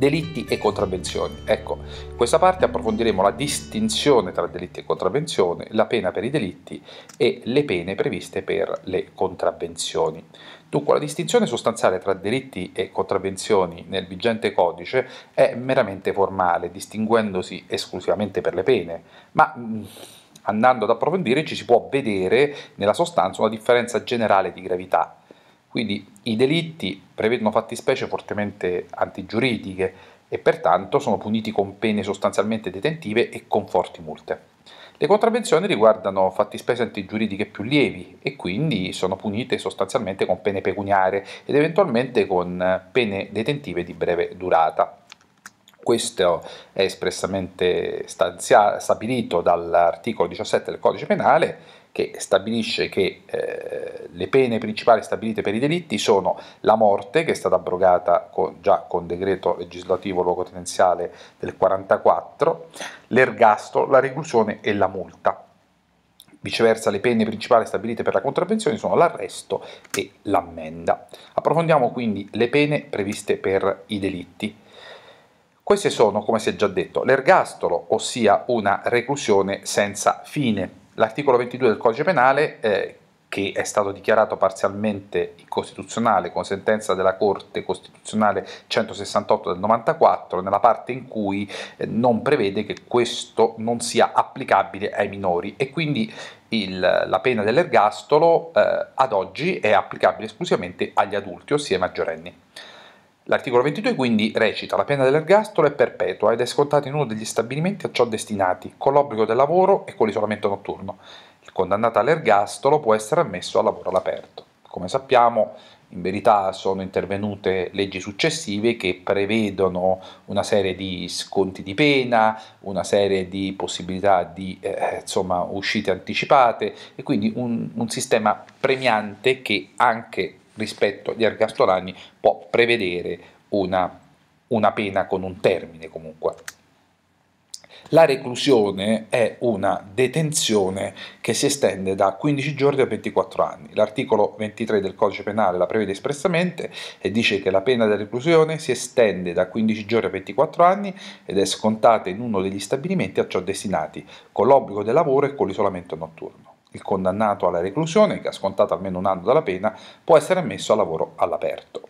delitti e contravvenzioni. Ecco, in questa parte approfondiremo la distinzione tra delitti e contravvenzioni, la pena per i delitti e le pene previste per le contravvenzioni. Dunque, la distinzione sostanziale tra delitti e contravvenzioni nel vigente codice è meramente formale, distinguendosi esclusivamente per le pene, ma mm, andando ad approfondire ci si può vedere nella sostanza una differenza generale di gravità quindi i delitti prevedono fattispecie fortemente antigiuridiche e pertanto sono puniti con pene sostanzialmente detentive e con forti multe. Le contravvenzioni riguardano fattispecie antigiuridiche più lievi e quindi sono punite sostanzialmente con pene pecuniarie ed eventualmente con pene detentive di breve durata. Questo è espressamente stabilito dall'articolo 17 del codice penale che stabilisce che eh, le pene principali stabilite per i delitti sono la morte, che è stata abrogata con, già con decreto legislativo luogotenenziale del 44, l'ergasto, la reclusione e la multa. Viceversa, le pene principali stabilite per la contravvenzione sono l'arresto e l'ammenda. Approfondiamo quindi le pene previste per i delitti. Queste sono, come si è già detto, l'ergastolo, ossia una reclusione senza fine. L'articolo 22 del codice penale, eh, che è stato dichiarato parzialmente incostituzionale con sentenza della Corte Costituzionale 168 del 94, nella parte in cui eh, non prevede che questo non sia applicabile ai minori e quindi il, la pena dell'ergastolo eh, ad oggi è applicabile esclusivamente agli adulti, ossia ai maggiorenni. L'articolo 22 quindi recita la pena dell'ergastolo è perpetua ed è scontata in uno degli stabilimenti a ciò destinati, con l'obbligo del lavoro e con l'isolamento notturno. Il condannato all'ergastolo può essere ammesso al lavoro all'aperto. Come sappiamo, in verità sono intervenute leggi successive che prevedono una serie di sconti di pena, una serie di possibilità di eh, insomma, uscite anticipate e quindi un, un sistema premiante che anche rispetto agli ergastolani può prevedere una, una pena con un termine comunque. La reclusione è una detenzione che si estende da 15 giorni a 24 anni. L'articolo 23 del codice penale la prevede espressamente e dice che la pena della reclusione si estende da 15 giorni a 24 anni ed è scontata in uno degli stabilimenti a ciò destinati, con l'obbligo del lavoro e con l'isolamento notturno. Il condannato alla reclusione, che ha scontato almeno un anno dalla pena, può essere ammesso a lavoro all'aperto.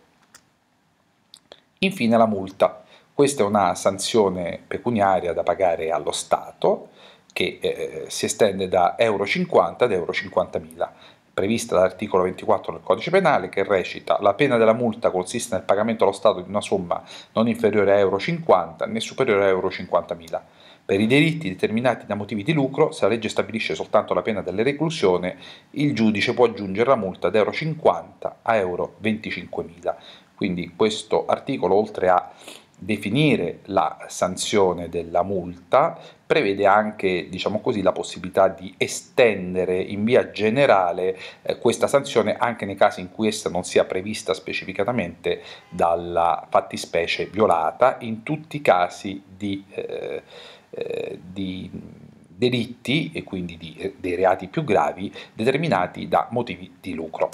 Infine la multa. Questa è una sanzione pecuniaria da pagare allo Stato che eh, si estende da Euro 50 ad Euro 50.000 prevista dall'articolo 24 del codice penale che recita la pena della multa consiste nel pagamento allo Stato di una somma non inferiore a Euro 50 né superiore a Euro 50.000. Per i delitti determinati da motivi di lucro, se la legge stabilisce soltanto la pena della reclusione, il giudice può aggiungere la multa da Euro 50 a Euro 25.000. Quindi questo articolo, oltre a definire la sanzione della multa prevede anche diciamo così, la possibilità di estendere in via generale eh, questa sanzione anche nei casi in cui essa non sia prevista specificatamente dalla fattispecie violata, in tutti i casi di, eh, eh, di delitti e quindi di, eh, dei reati più gravi determinati da motivi di lucro.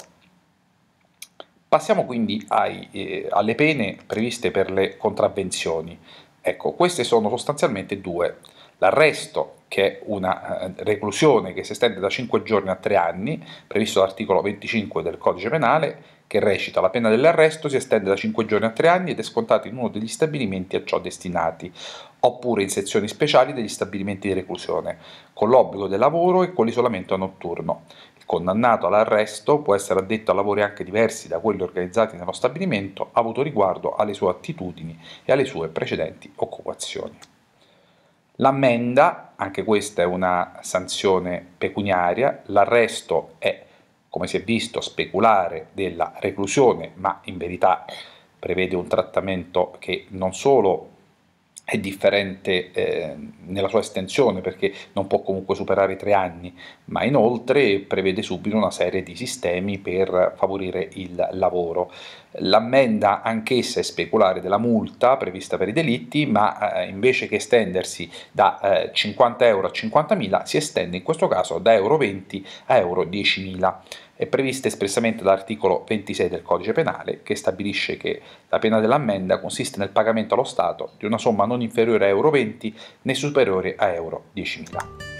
Passiamo quindi ai, eh, alle pene previste per le contravvenzioni. Ecco, queste sono sostanzialmente due. L'arresto, che è una eh, reclusione che si estende da 5 giorni a 3 anni, previsto dall'articolo 25 del codice penale, che recita la pena dell'arresto si estende da 5 giorni a 3 anni ed è scontata in uno degli stabilimenti a ciò destinati, oppure in sezioni speciali degli stabilimenti di reclusione, con l'obbligo del lavoro e con l'isolamento notturno condannato all'arresto, può essere addetto a lavori anche diversi da quelli organizzati nello stabilimento, avuto riguardo alle sue attitudini e alle sue precedenti occupazioni. L'ammenda, anche questa è una sanzione pecuniaria, l'arresto è, come si è visto, speculare della reclusione, ma in verità prevede un trattamento che non solo è differente eh, nella sua estensione perché non può comunque superare i tre anni, ma inoltre prevede subito una serie di sistemi per favorire il lavoro l'ammenda anch'essa è speculare della multa prevista per i delitti, ma eh, invece che estendersi da eh, 50 euro a 50.000 si estende in questo caso da euro 20 a euro 10.000. È prevista espressamente dall'articolo 26 del codice penale che stabilisce che la pena dell'ammenda consiste nel pagamento allo Stato di una somma non inferiore a euro 20 né superiore a euro 10.000.